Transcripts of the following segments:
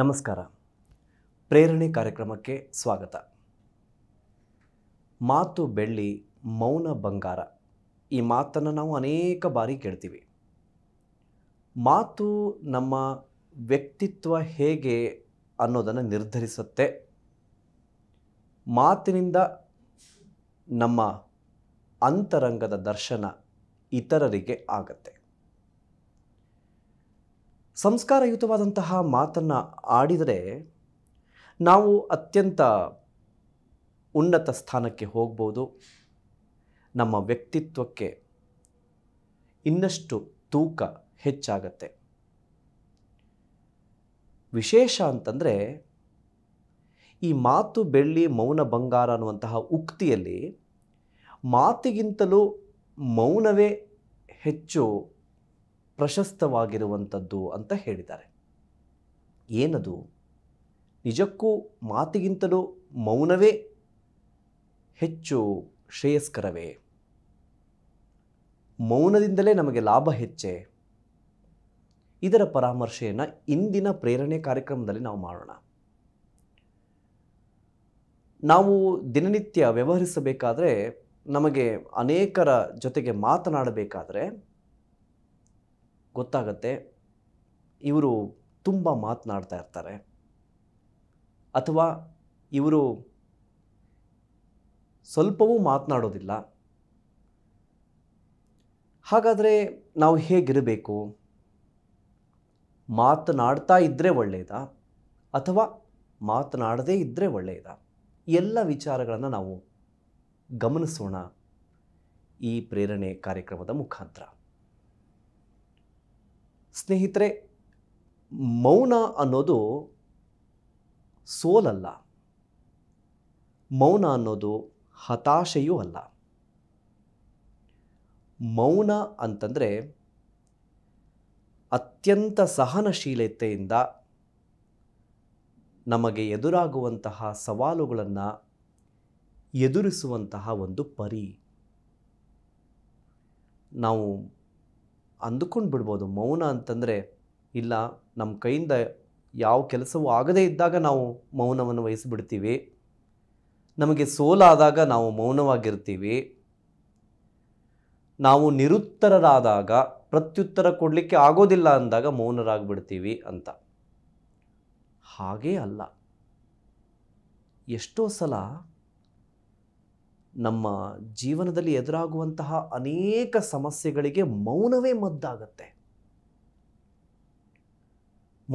ನಮಸ್ಕಾರ ಪ್ರೇರಣೆ ಕಾರ್ಯಕ್ರಮಕ್ಕೆ ಸ್ವಾಗತ ಮಾತು ಬೆಳ್ಳಿ ಮೌನ ಬಂಗಾರ ಈ ಮಾತನ್ನು ನಾವು ಅನೇಕ ಬಾರಿ ಕೇಳ್ತೀವಿ ಮಾತು ನಮ್ಮ ವ್ಯಕ್ತಿತ್ವ ಹೇಗೆ ಅನ್ನೋದನ್ನು ನಿರ್ಧರಿಸುತ್ತೆ ಮಾತಿನಿಂದ ನಮ್ಮ ಅಂತರಂಗದ ದರ್ಶನ ಇತರರಿಗೆ ಆಗತ್ತೆ ಸಂಸ್ಕಾರಯುತವಾದಂತಹ ಮಾತನ್ನು ಆಡಿದರೆ ನಾವು ಅತ್ಯಂತ ಉನ್ನತ ಸ್ಥಾನಕ್ಕೆ ಹೋಗ್ಬೋದು ನಮ್ಮ ವ್ಯಕ್ತಿತ್ವಕ್ಕೆ ಇನ್ನಷ್ಟು ತೂಕ ಹೆಚ್ಚಾಗತ್ತೆ ವಿಶೇಷ ಅಂತಂದರೆ ಈ ಮಾತು ಬೆಳ್ಳಿ ಮೌನ ಬಂಗಾರ ಅನ್ನುವಂತಹ ಉಕ್ತಿಯಲ್ಲಿ ಮಾತಿಗಿಂತಲೂ ಮೌನವೇ ಹೆಚ್ಚು ಪ್ರಶಸ್ತವಾಗಿರುವಂಥದ್ದು ಅಂತ ಹೇಳಿದ್ದಾರೆ ಏನದು ನಿಜಕ್ಕೂ ಮಾತಿಗಿಂತಲೂ ಮೌನವೇ ಹೆಚ್ಚು ಶ್ರೇಯಸ್ಕರವೇ ಮೌನದಿಂದಲೇ ನಮಗೆ ಲಾಭ ಹೆಚ್ಚೆ ಇದರ ಪರಾಮರ್ಶೆಯನ್ನು ಇಂದಿನ ಪ್ರೇರಣೆ ಕಾರ್ಯಕ್ರಮದಲ್ಲಿ ನಾವು ಮಾಡೋಣ ನಾವು ದಿನನಿತ್ಯ ವ್ಯವಹರಿಸಬೇಕಾದರೆ ನಮಗೆ ಅನೇಕರ ಜೊತೆಗೆ ಮಾತನಾಡಬೇಕಾದರೆ ಗೊತ್ತಾಗತ್ತೆ ಇವರು ತುಂಬ ಮಾತನಾಡ್ತಾ ಇರ್ತಾರೆ ಅಥವಾ ಇವರು ಸ್ವಲ್ಪವೂ ಮಾತನಾಡೋದಿಲ್ಲ ಹಾಗಾದರೆ ನಾವು ಹೇಗಿರಬೇಕು ಮಾತನಾಡ್ತಾ ಇದ್ದರೆ ಒಳ್ಳೆಯದಾ ಅಥವಾ ಮಾತನಾಡದೇ ಇದ್ದರೆ ಒಳ್ಳೆಯದಾ ಎಲ್ಲ ವಿಚಾರಗಳನ್ನು ನಾವು ಗಮನಿಸೋಣ ಈ ಪ್ರೇರಣೆ ಕಾರ್ಯಕ್ರಮದ ಮುಖಾಂತರ ಸ್ನೇಹಿತರೆ ಮೌನ ಅನ್ನೋದು ಸೋಲಲ್ಲ ಮೌನ ಅನ್ನೋದು ಹತಾಶೆಯೂ ಅಲ್ಲ ಮೌನ ಅಂತಂದರೆ ಅತ್ಯಂತ ಸಹನಶೀಲತೆಯಿಂದ ನಮಗೆ ಎದುರಾಗುವಂತಹ ಸವಾಲುಗಳನ್ನು ಎದುರಿಸುವಂತಹ ಒಂದು ಪರಿ ನಾವು ಅಂದುಕೊಂಡು ಬಿಡ್ಬೋದು ಮೌನ ಅಂತಂದರೆ ಇಲ್ಲ ನಮ್ಮ ಕೈಯಿಂದ ಯಾವ ಕೆಲಸವೂ ಆಗದೇ ಇದ್ದಾಗ ನಾವು ಮೌನವನ್ನು ವಹಿಸಿಬಿಡ್ತೀವಿ ನಮಗೆ ಸೋಲಾದಾಗ ನಾವು ಮೌನವಾಗಿರ್ತೀವಿ ನಾವು ನಿರುತ್ತರರಾದಾಗ ಪ್ರತ್ಯುತ್ತರ ಕೊಡಲಿಕ್ಕೆ ಆಗೋದಿಲ್ಲ ಅಂದಾಗ ಮೌನರಾಗ್ಬಿಡ್ತೀವಿ ಅಂತ ಹಾಗೇ ಅಲ್ಲ ಎಷ್ಟೋ ಸಲ ನಮ್ಮ ಜೀವನದಲ್ಲಿ ಎದುರಾಗುವಂತಹ ಅನೇಕ ಸಮಸ್ಯೆಗಳಿಗೆ ಮೌನವೇ ಮದ್ದಾಗತ್ತೆ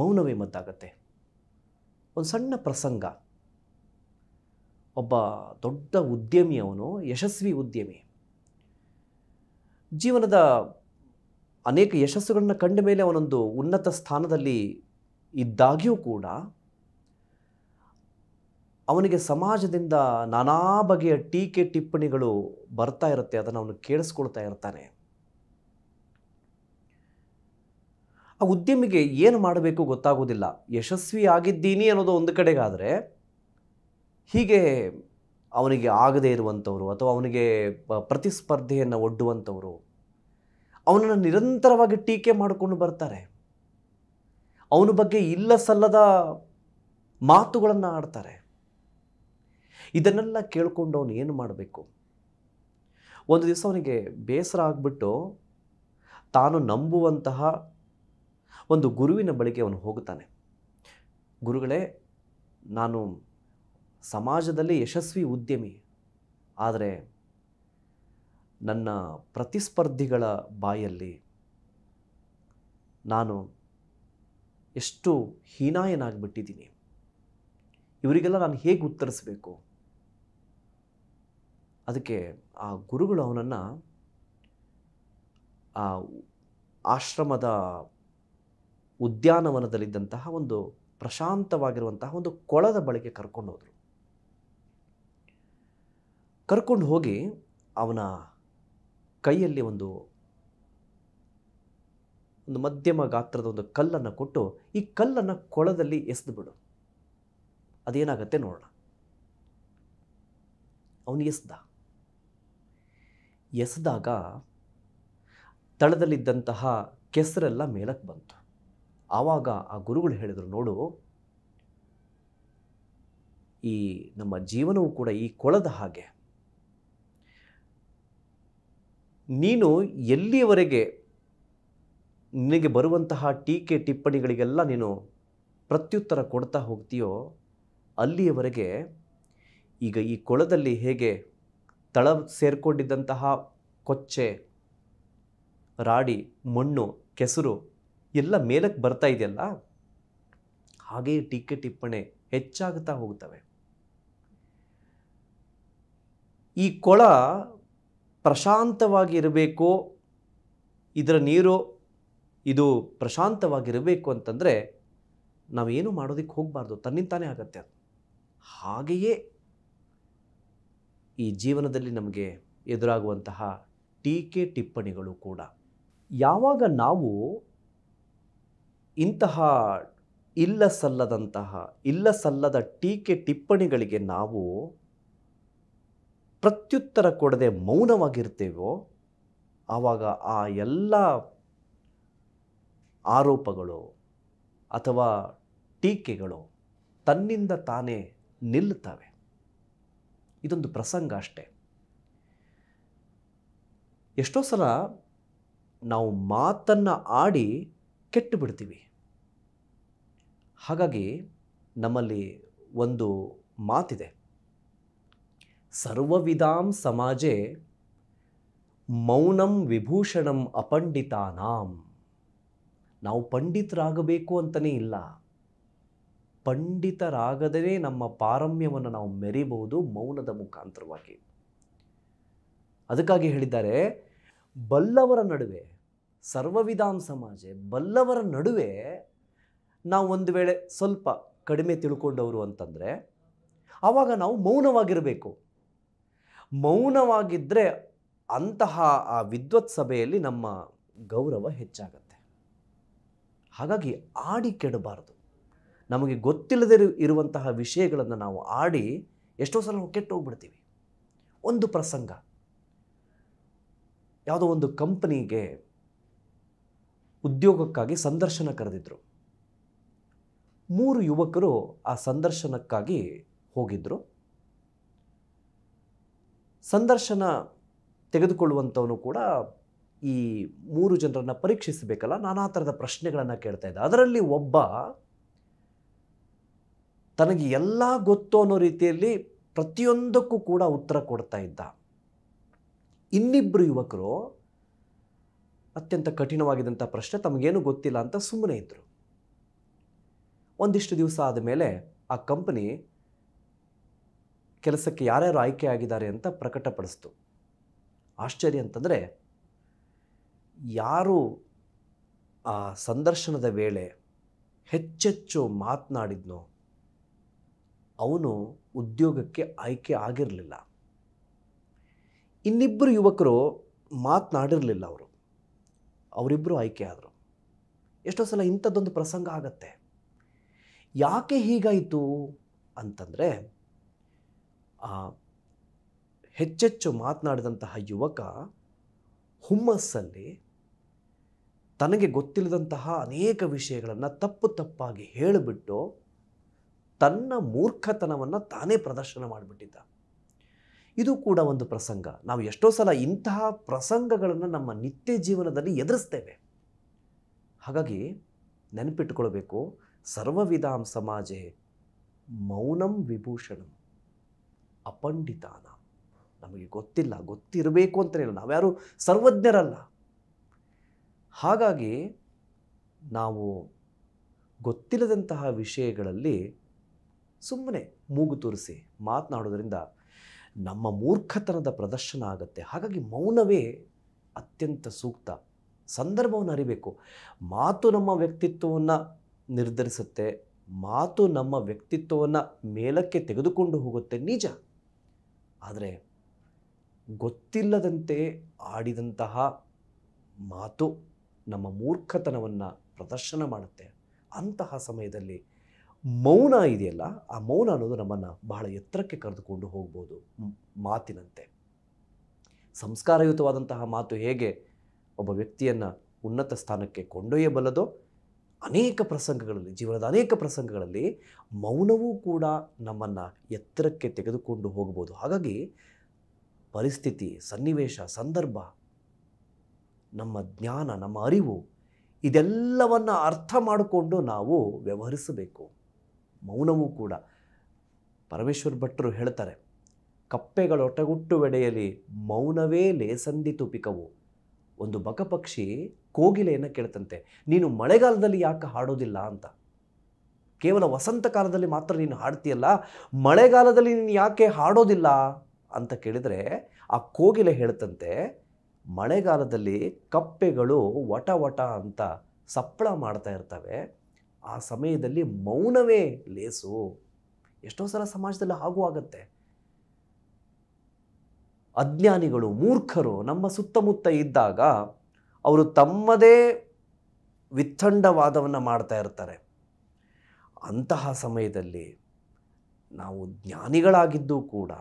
ಮೌನವೇ ಮದ್ದಾಗತ್ತೆ ಒಂದು ಸಣ್ಣ ಪ್ರಸಂಗ ಒಬ್ಬ ದೊಡ್ಡ ಉದ್ಯಮಿ ಅವನು ಯಶಸ್ವಿ ಉದ್ಯಮಿ ಜೀವನದ ಅನೇಕ ಯಶಸ್ಸುಗಳನ್ನು ಕಂಡ ಮೇಲೆ ಅವನೊಂದು ಉನ್ನತ ಸ್ಥಾನದಲ್ಲಿ ಇದ್ದಾಗ್ಯೂ ಕೂಡ ಅವನಿಗೆ ಸಮಾಜದಿಂದ ನಾನಾ ಬಗೆಯ ಟೀಕೆ ಟಿಪ್ಪಣಿಗಳು ಬರ್ತಾ ಇರುತ್ತೆ ಅದನ್ನು ಅವನು ಕೇಳಿಸ್ಕೊಳ್ತಾ ಇರ್ತಾನೆ ಆ ಉದ್ಯಮಿಗೆ ಏನು ಮಾಡಬೇಕು ಗೊತ್ತಾಗೋದಿಲ್ಲ ಯಶಸ್ವಿ ಆಗಿದ್ದೀನಿ ಅನ್ನೋದು ಒಂದು ಕಡೆಗಾದರೆ ಹೀಗೆ ಅವನಿಗೆ ಆಗದೇ ಇರುವಂಥವರು ಅಥವಾ ಅವನಿಗೆ ಪ್ರತಿಸ್ಪರ್ಧೆಯನ್ನು ಒಡ್ಡುವಂಥವರು ಅವನನ್ನು ನಿರಂತರವಾಗಿ ಟೀಕೆ ಮಾಡಿಕೊಂಡು ಬರ್ತಾರೆ ಅವನ ಬಗ್ಗೆ ಇಲ್ಲ ಸಲ್ಲದ ಮಾತುಗಳನ್ನು ಆಡ್ತಾರೆ ಇದನ್ನೆಲ್ಲ ಕೇಳ್ಕೊಂಡು ಅವನು ಏನು ಮಾಡಬೇಕು ಒಂದು ದಿವಸ ಅವನಿಗೆ ಬೇಸರ ಆಗಿಬಿಟ್ಟು ತಾನು ನಂಬುವಂತಹ ಒಂದು ಗುರುವಿನ ಬಳಿಗೆ ಅವನು ಹೋಗುತ್ತಾನೆ ಗುರುಗಳೇ ನಾನು ಸಮಾಜದಲ್ಲಿ ಯಶಸ್ವಿ ಉದ್ಯಮಿ ಆದರೆ ನನ್ನ ಪ್ರತಿಸ್ಪರ್ಧಿಗಳ ಬಾಯಲ್ಲಿ ನಾನು ಎಷ್ಟು ಹೀನಾಯನಾಗಿಬಿಟ್ಟಿದ್ದೀನಿ ಇವರಿಗೆಲ್ಲ ನಾನು ಹೇಗೆ ಉತ್ತರಿಸಬೇಕು ಅದಕ್ಕೆ ಆ ಗುರುಗಳು ಅವನನ್ನು ಆ ಆಶ್ರಮದ ಉದ್ಯಾನವನದಲ್ಲಿದ್ದಂತಹ ಒಂದು ಪ್ರಶಾಂತವಾಗಿರುವಂತಹ ಒಂದು ಕೊಳದ ಬಳಿಗೆ ಕರ್ಕೊಂಡು ಹೋದರು ಕರ್ಕೊಂಡು ಹೋಗಿ ಅವನ ಕೈಯಲ್ಲಿ ಒಂದು ಒಂದು ಮಧ್ಯಮ ಗಾತ್ರದ ಒಂದು ಕಲ್ಲನ್ನು ಕೊಟ್ಟು ಈ ಕಲ್ಲನ್ನು ಕೊಳದಲ್ಲಿ ಎಸೆದು ಬಿಡು ಅದೇನಾಗತ್ತೆ ನೋಡೋಣ ಅವನು ಎಸ್ದ ಎಸೆದಾಗ ತಳದಲ್ಲಿದ್ದಂತಹ ಕೆಸರೆಲ್ಲ ಮೇಲಕ್ಕೆ ಬಂತು ಆವಾಗ ಆ ಗುರುಗಳು ಹೇಳಿದರು ನೋಡು ಈ ನಮ್ಮ ಜೀವನವು ಕೂಡ ಈ ಕೊಳದ ಹಾಗೆ ನೀನು ಎಲ್ಲಿಯವರೆಗೆ ನಿನಗೆ ಬರುವಂತಹ ಟೀಕೆ ಟಿಪ್ಪಣಿಗಳಿಗೆಲ್ಲ ನೀನು ಪ್ರತ್ಯುತ್ತರ ಕೊಡ್ತಾ ಹೋಗ್ತೀಯೋ ಅಲ್ಲಿಯವರೆಗೆ ಈಗ ಈ ಕೊಳದಲ್ಲಿ ಹೇಗೆ ತಳ ಸೇರಿಕೊಂಡಿದ್ದಂತಹ ಕೊಚ್ಚೆ ರಾಡಿ ಮಣ್ಣು ಕೆಸರು ಎಲ್ಲ ಮೇಲಕ್ಕೆ ಬರ್ತಾ ಇದೆಯಲ್ಲ ಹಾಗೆಯೇ ಟೀಕೆ ಟಿಪ್ಪಣೆ ಹೆಚ್ಚಾಗುತ್ತಾ ಹೋಗ್ತವೆ ಈ ಕೊಳ ಪ್ರಶಾಂತವಾಗಿ ಇರಬೇಕು ಇದರ ನೀರು ಇದು ಪ್ರಶಾಂತವಾಗಿರಬೇಕು ಅಂತಂದರೆ ನಾವೇನು ಮಾಡೋದಕ್ಕೆ ಹೋಗಬಾರ್ದು ತನ್ನಿಂತಾನೇ ಆಗತ್ತೆ ಅದು ಹಾಗೆಯೇ ಈ ಜೀವನದಲ್ಲಿ ನಮಗೆ ಎದುರಾಗುವಂತಹ ಟೀಕೆ ಟಿಪ್ಪಣಿಗಳು ಕೂಡ ಯಾವಾಗ ನಾವು ಇಂತಹ ಇಲ್ಲ ಸಲ್ಲದಂತಹ ಇಲ್ಲ ಸಲ್ಲದ ಟೀಕೆ ಟಿಪ್ಪಣಿಗಳಿಗೆ ನಾವು ಪ್ರತ್ಯುತ್ತರ ಕೊಡದೆ ಮೌನವಾಗಿರ್ತೇವೋ ಆವಾಗ ಆ ಎಲ್ಲ ಆರೋಪಗಳು ಅಥವಾ ಟೀಕೆಗಳು ತನ್ನಿಂದ ತಾನೇ ನಿಲ್ಲುತ್ತವೆ ಇದೊಂದು ಪ್ರಸಂಗ ಅಷ್ಟೆ ಎಷ್ಟೋ ಸಲ ನಾವು ಮಾತನ್ನು ಆಡಿ ಕೆಟ್ಟು ಬಿಡ್ತೀವಿ ಹಾಗಾಗಿ ನಮ್ಮಲ್ಲಿ ಒಂದು ಮಾತಿದೆ ಸರ್ವವಿಧಾಂ ಸಮಾಜೆ ಮೌನಂ ವಿಭೂಷಣಂ ಅಪಂಡಿತಾನಾಂ ನಾವು ಪಂಡಿತರಾಗಬೇಕು ಅಂತಲೇ ಇಲ್ಲ ಪಂಡಿತರಾಗದೇ ನಮ್ಮ ಪಾರಮ್ಯವನ್ನು ನಾವು ಮೆರಿಬಹುದು ಮೌನದ ಮುಖಾಂತರವಾಗಿ ಅದಕ್ಕಾಗಿ ಹೇಳಿದ್ದಾರೆ ಬಲ್ಲವರ ನಡುವೆ ಸರ್ವವಿಧಾಂ ಸಮಾಜ ಬಲ್ಲವರ ನಡುವೆ ನಾವು ಒಂದು ವೇಳೆ ಸ್ವಲ್ಪ ಕಡಿಮೆ ತಿಳ್ಕೊಂಡವರು ಅಂತಂದರೆ ಆವಾಗ ನಾವು ಮೌನವಾಗಿರಬೇಕು ಮೌನವಾಗಿದ್ದರೆ ಅಂತಹ ಆ ವಿದ್ವತ್ ಸಭೆಯಲ್ಲಿ ನಮ್ಮ ಗೌರವ ಹೆಚ್ಚಾಗತ್ತೆ ಹಾಗಾಗಿ ಆಡಿ ಕೆಡಬಾರ್ದು ನಮಗೆ ಗೊತ್ತಿಲ್ಲದೆ ಇರುವಂತಹ ವಿಷಯಗಳನ್ನು ನಾವು ಆಡಿ ಎಷ್ಟೋ ಸಲ ಕೆಟ್ಟು ಹೋಗ್ಬಿಡ್ತೀವಿ ಒಂದು ಪ್ರಸಂಗ ಯಾವುದೋ ಒಂದು ಕಂಪನಿಗೆ ಉದ್ಯೋಗಕ್ಕಾಗಿ ಸಂದರ್ಶನ ಕರೆದಿದ್ದರು ಮೂರು ಯುವಕರು ಆ ಸಂದರ್ಶನಕ್ಕಾಗಿ ಹೋಗಿದ್ದರು ಸಂದರ್ಶನ ತೆಗೆದುಕೊಳ್ಳುವಂಥವನು ಕೂಡ ಈ ಮೂರು ಜನರನ್ನು ಪರೀಕ್ಷಿಸಬೇಕಲ್ಲ ನಾನಾ ಥರದ ಪ್ರಶ್ನೆಗಳನ್ನು ಕೇಳ್ತಾ ಇದ್ದ ಅದರಲ್ಲಿ ಒಬ್ಬ ತನಗೆ ಎಲ್ಲ ಗೊತ್ತು ಅನ್ನೋ ರೀತಿಯಲ್ಲಿ ಪ್ರತಿಯೊಂದಕ್ಕೂ ಕೂಡ ಉತ್ತರ ಕೊಡ್ತಾ ಇದ್ದ ಇನ್ನಿಬ್ಬರು ಯುವಕರು ಅತ್ಯಂತ ಕಠಿಣವಾಗಿದ್ದಂಥ ಪ್ರಶ್ನೆ ತಮಗೇನು ಗೊತ್ತಿಲ್ಲ ಅಂತ ಸುಮ್ಮನೆ ಇದ್ದರು ಒಂದಿಷ್ಟು ದಿವಸ ಆದಮೇಲೆ ಆ ಕಂಪನಿ ಕೆಲಸಕ್ಕೆ ಯಾರ್ಯಾರು ಆಯ್ಕೆ ಆಗಿದ್ದಾರೆ ಅಂತ ಪ್ರಕಟಪಡಿಸ್ತು ಆಶ್ಚರ್ಯ ಅಂತಂದರೆ ಯಾರು ಆ ಸಂದರ್ಶನದ ವೇಳೆ ಹೆಚ್ಚೆಚ್ಚು ಮಾತನಾಡಿದ್ನೋ ಅವನು ಉದ್ಯೋಗಕ್ಕೆ ಆಯ್ಕೆ ಆಗಿರಲಿಲ್ಲ ಇನ್ನಿಬ್ಬರು ಯುವಕರು ಮಾತನಾಡಿರಲಿಲ್ಲ ಅವರು ಅವರಿಬ್ಬರು ಆಯ್ಕೆ ಆದರು ಎಷ್ಟೋ ಸಲ ಇಂಥದ್ದೊಂದು ಪ್ರಸಂಗ ಆಗತ್ತೆ ಯಾಕೆ ಹೀಗಾಯಿತು ಅಂತಂದರೆ ಹೆಚ್ಚೆಚ್ಚು ಮಾತನಾಡಿದಂತಹ ಯುವಕ ಹುಮ್ಮಸ್ಸಲ್ಲಿ ತನಗೆ ಗೊತ್ತಿಲ್ಲದಂತಹ ಅನೇಕ ವಿಷಯಗಳನ್ನು ತಪ್ಪು ತಪ್ಪಾಗಿ ಹೇಳಿಬಿಟ್ಟು ತನ್ನ ಮೂರ್ಖತನವನ್ನು ತಾನೇ ಪ್ರದರ್ಶನ ಮಾಡಿಬಿಟ್ಟಿದ್ದ ಇದು ಕೂಡ ಒಂದು ಪ್ರಸಂಗ ನಾವು ಎಷ್ಟೋ ಸಲ ಇಂತಹ ಪ್ರಸಂಗಗಳನ್ನು ನಮ್ಮ ನಿತ್ಯ ಜೀವನದಲ್ಲಿ ಎದುರಿಸ್ತೇವೆ ಹಾಗಾಗಿ ನೆನಪಿಟ್ಟುಕೊಳ್ಬೇಕು ಸರ್ವವಿಧಾಂ ಸಮಾಜ ಮೌನಂ ವಿಭೂಷಣಂ ಅಪಂಡಿತಾನ ನಮಗೆ ಗೊತ್ತಿಲ್ಲ ಗೊತ್ತಿರಬೇಕು ಅಂತಲೇ ಇಲ್ಲ ನಾವ್ಯಾರು ಸರ್ವಜ್ಞರಲ್ಲ ಹಾಗಾಗಿ ನಾವು ಗೊತ್ತಿಲ್ಲದಂತಹ ವಿಷಯಗಳಲ್ಲಿ ಸುಮ್ಮನೆ ಮೂಗು ತೋರಿಸಿ ಮಾತನಾಡೋದ್ರಿಂದ ನಮ್ಮ ಮೂರ್ಖತನದ ಪ್ರದರ್ಶನ ಆಗುತ್ತೆ ಹಾಗಾಗಿ ಮೌನವೇ ಅತ್ಯಂತ ಸೂಕ್ತ ಸಂದರ್ಭವನ್ನು ಅರಿಬೇಕು ಮಾತು ನಮ್ಮ ವ್ಯಕ್ತಿತ್ವವನ್ನು ನಿರ್ಧರಿಸುತ್ತೆ ಮಾತು ನಮ್ಮ ವ್ಯಕ್ತಿತ್ವವನ್ನು ಮೇಲಕ್ಕೆ ತೆಗೆದುಕೊಂಡು ಹೋಗುತ್ತೆ ನಿಜ ಆದರೆ ಗೊತ್ತಿಲ್ಲದಂತೆ ಆಡಿದಂತಹ ಮಾತು ನಮ್ಮ ಮೂರ್ಖತನವನ್ನು ಪ್ರದರ್ಶನ ಮಾಡುತ್ತೆ ಅಂತಹ ಸಮಯದಲ್ಲಿ ಮೌನ ಇದೆಯಲ್ಲ ಆ ಮೌನ ಅನ್ನೋದು ನಮ್ಮನ್ನು ಬಹಳ ಎತ್ತರಕ್ಕೆ ಕರೆದುಕೊಂಡು ಹೋಗ್ಬೋದು ಮಾತಿನಂತೆ ಸಂಸ್ಕಾರಯುತವಾದಂತಹ ಮಾತು ಹೇಗೆ ಒಬ್ಬ ವ್ಯಕ್ತಿಯನ್ನು ಉನ್ನತ ಸ್ಥಾನಕ್ಕೆ ಕೊಂಡೊಯ್ಯಬಲ್ಲದೋ ಅನೇಕ ಪ್ರಸಂಗಗಳಲ್ಲಿ ಜೀವನದ ಅನೇಕ ಪ್ರಸಂಗಗಳಲ್ಲಿ ಮೌನವೂ ಕೂಡ ನಮ್ಮನ್ನು ಎತ್ತರಕ್ಕೆ ತೆಗೆದುಕೊಂಡು ಹೋಗ್ಬೋದು ಹಾಗಾಗಿ ಪರಿಸ್ಥಿತಿ ಸನ್ನಿವೇಶ ಸಂದರ್ಭ ನಮ್ಮ ಜ್ಞಾನ ನಮ್ಮ ಅರಿವು ಇದೆಲ್ಲವನ್ನು ಅರ್ಥ ಮಾಡಿಕೊಂಡು ನಾವು ವ್ಯವಹರಿಸಬೇಕು ಮೌನವೂ ಕೂಡ ಪರಮೇಶ್ವರ್ ಭಟ್ರು ಹೇಳ್ತಾರೆ ಎಡೆಯಲಿ ಮೌನವೇ ಲೇಸಂದಿ ತುಪಿಕವು ಒಂದು ಬಕಪಕ್ಷಿ ಕೋಗಿಲೆಯನ್ನು ಕೇಳ್ತಂತೆ ನೀನು ಮಳೆಗಾಲದಲ್ಲಿ ಯಾಕೆ ಹಾಡೋದಿಲ್ಲ ಅಂತ ಕೇವಲ ವಸಂತ ಕಾಲದಲ್ಲಿ ಮಾತ್ರ ನೀನು ಹಾಡ್ತೀಯಲ್ಲ ಮಳೆಗಾಲದಲ್ಲಿ ನೀನು ಯಾಕೆ ಹಾಡೋದಿಲ್ಲ ಅಂತ ಕೇಳಿದರೆ ಆ ಕೋಗಿಲೆ ಹೇಳ್ತಂತೆ ಮಳೆಗಾಲದಲ್ಲಿ ಕಪ್ಪೆಗಳು ವಟ ವಟ ಅಂತ ಸಪ್ಪಳ ಮಾಡ್ತಾ ಇರ್ತವೆ ಆ ಸಮಯದಲ್ಲಿ ಮೌನವೇ ಲೇಸು ಎಷ್ಟೋ ಸಲ ಸಮಾಜದಲ್ಲಿ ಹಾಗೂ ಆಗತ್ತೆ ಅಜ್ಞಾನಿಗಳು ಮೂರ್ಖರು ನಮ್ಮ ಸುತ್ತಮುತ್ತ ಇದ್ದಾಗ ಅವರು ತಮ್ಮದೇ ವಿತ್ತಂಡವಾದವನ್ನು ಮಾಡ್ತಾ ಇರ್ತಾರೆ ಅಂತಹ ಸಮಯದಲ್ಲಿ ನಾವು ಜ್ಞಾನಿಗಳಾಗಿದ್ದೂ ಕೂಡ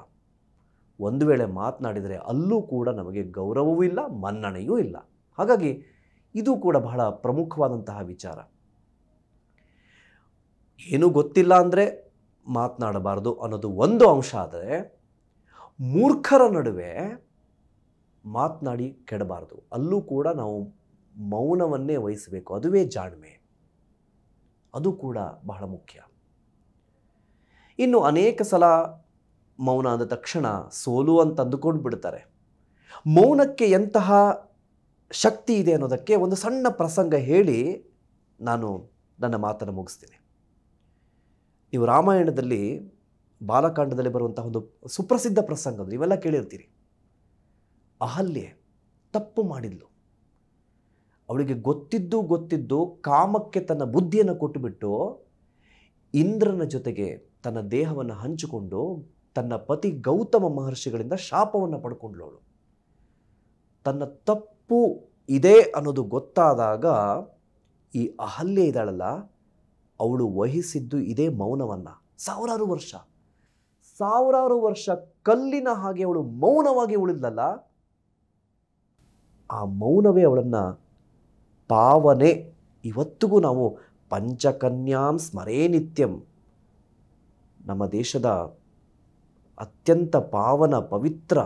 ಒಂದು ವೇಳೆ ಮಾತನಾಡಿದರೆ ಅಲ್ಲೂ ಕೂಡ ನಮಗೆ ಗೌರವವೂ ಇಲ್ಲ ಮನ್ನಣೆಯೂ ಇಲ್ಲ ಹಾಗಾಗಿ ಇದು ಕೂಡ ಬಹಳ ಪ್ರಮುಖವಾದಂತಹ ವಿಚಾರ ಏನೂ ಗೊತ್ತಿಲ್ಲ ಅಂದರೆ ಮಾತನಾಡಬಾರ್ದು ಅನ್ನೋದು ಒಂದು ಅಂಶ ಆದರೆ ಮೂರ್ಖರ ನಡುವೆ ಮಾತನಾಡಿ ಕೆಡಬಾರ್ದು ಅಲ್ಲೂ ಕೂಡ ನಾವು ಮೌನವನ್ನೇ ವಹಿಸಬೇಕು ಅದುವೇ ಜಾಣ್ಮೆ ಅದು ಕೂಡ ಬಹಳ ಮುಖ್ಯ ಇನ್ನು ಅನೇಕ ಸಲ ಮೌನ ಅಂದ ತಕ್ಷಣ ಸೋಲು ಅಂತ ಅಂದುಕೊಂಡು ಬಿಡ್ತಾರೆ ಮೌನಕ್ಕೆ ಎಂತಹ ಶಕ್ತಿ ಇದೆ ಅನ್ನೋದಕ್ಕೆ ಒಂದು ಸಣ್ಣ ಪ್ರಸಂಗ ಹೇಳಿ ನಾನು ನನ್ನ ಮಾತನ್ನು ಮುಗಿಸ್ತೀನಿ ನೀವು ರಾಮಾಯಣದಲ್ಲಿ ಬಾಲಕಾಂಡದಲ್ಲಿ ಬರುವಂತಹ ಒಂದು ಸುಪ್ರಸಿದ್ಧ ಪ್ರಸಂಗ ಇವೆಲ್ಲ ಕೇಳಿರ್ತೀರಿ ಅಹಲ್ಯೆ ತಪ್ಪು ಮಾಡಿದ್ಲು ಅವಳಿಗೆ ಗೊತ್ತಿದ್ದು ಗೊತ್ತಿದ್ದು ಕಾಮಕ್ಕೆ ತನ್ನ ಬುದ್ಧಿಯನ್ನು ಕೊಟ್ಟುಬಿಟ್ಟು ಇಂದ್ರನ ಜೊತೆಗೆ ತನ್ನ ದೇಹವನ್ನು ಹಂಚಿಕೊಂಡು ತನ್ನ ಪತಿ ಗೌತಮ ಮಹರ್ಷಿಗಳಿಂದ ಶಾಪವನ್ನು ಪಡ್ಕೊಂಡ್ಲವಳು ತನ್ನ ತಪ್ಪು ಇದೆ ಅನ್ನೋದು ಗೊತ್ತಾದಾಗ ಈ ಅಹಲ್ಯ ಇದ್ದಾಳಲ್ಲ ಅವಳು ವಹಿಸಿದ್ದು ಇದೇ ಮೌನವನ್ನು ಸಾವಿರಾರು ವರ್ಷ ಸಾವಿರಾರು ವರ್ಷ ಕಲ್ಲಿನ ಹಾಗೆ ಅವಳು ಮೌನವಾಗಿ ಉಳಿದಲ್ಲ ಆ ಮೌನವೇ ಅವಳನ್ನು ಪಾವನೆ ಇವತ್ತಿಗೂ ನಾವು ಪಂಚಕನ್ಯಾಂ ಸ್ಮರೇ ನಿತ್ಯಂ ನಮ್ಮ ದೇಶದ ಅತ್ಯಂತ ಪಾವನ ಪವಿತ್ರ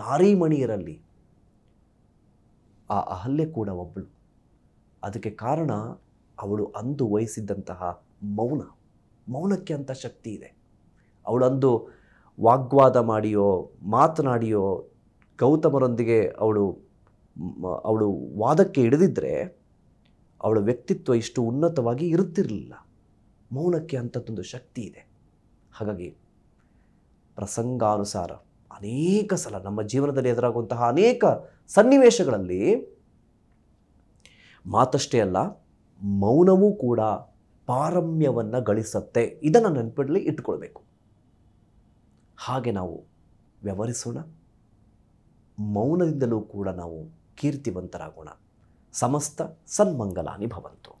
ನಾರಿಮಣಿಯರಲ್ಲಿ ಆ ಅಹಲ್ಯ ಕೂಡ ಒಬ್ಬಳು ಅದಕ್ಕೆ ಕಾರಣ ಅವಳು ಅಂದು ವಹಿಸಿದ್ದಂತಹ ಮೌನ ಮೌನಕ್ಕೆ ಅಂತ ಶಕ್ತಿ ಇದೆ ಅವಳಂದು ವಾಗ್ವಾದ ಮಾಡಿಯೋ ಮಾತನಾಡಿಯೋ ಗೌತಮರೊಂದಿಗೆ ಅವಳು ಅವಳು ವಾದಕ್ಕೆ ಹಿಡಿದಿದ್ದರೆ ಅವಳ ವ್ಯಕ್ತಿತ್ವ ಇಷ್ಟು ಉನ್ನತವಾಗಿ ಇರುತ್ತಿರಲಿಲ್ಲ ಮೌನಕ್ಕೆ ಅಂಥದ್ದೊಂದು ಶಕ್ತಿ ಇದೆ ಹಾಗಾಗಿ ಪ್ರಸಂಗಾನುಸಾರ ಅನೇಕ ಸಲ ನಮ್ಮ ಜೀವನದಲ್ಲಿ ಎದುರಾಗುವಂತಹ ಅನೇಕ ಸನ್ನಿವೇಶಗಳಲ್ಲಿ ಮಾತಷ್ಟೇ ಅಲ್ಲ ಮೌನವೂ ಕೂಡ ಪಾರಮ್ಯವನ್ನು ಗಳಿಸತ್ತೆ ಇದನ್ನು ನೆನಪಿಡಲಿ ಇಟ್ಕೊಳ್ಬೇಕು ಹಾಗೆ ನಾವು ವ್ಯವಹರಿಸೋಣ ಮೌನದಿಂದಲೂ ಕೂಡ ನಾವು ಕೀರ್ತಿವಂತರಾಗೋಣ ಸಮಸ್ತ ಸನ್ಮಂಗಲಾನಿ ಭವಂತು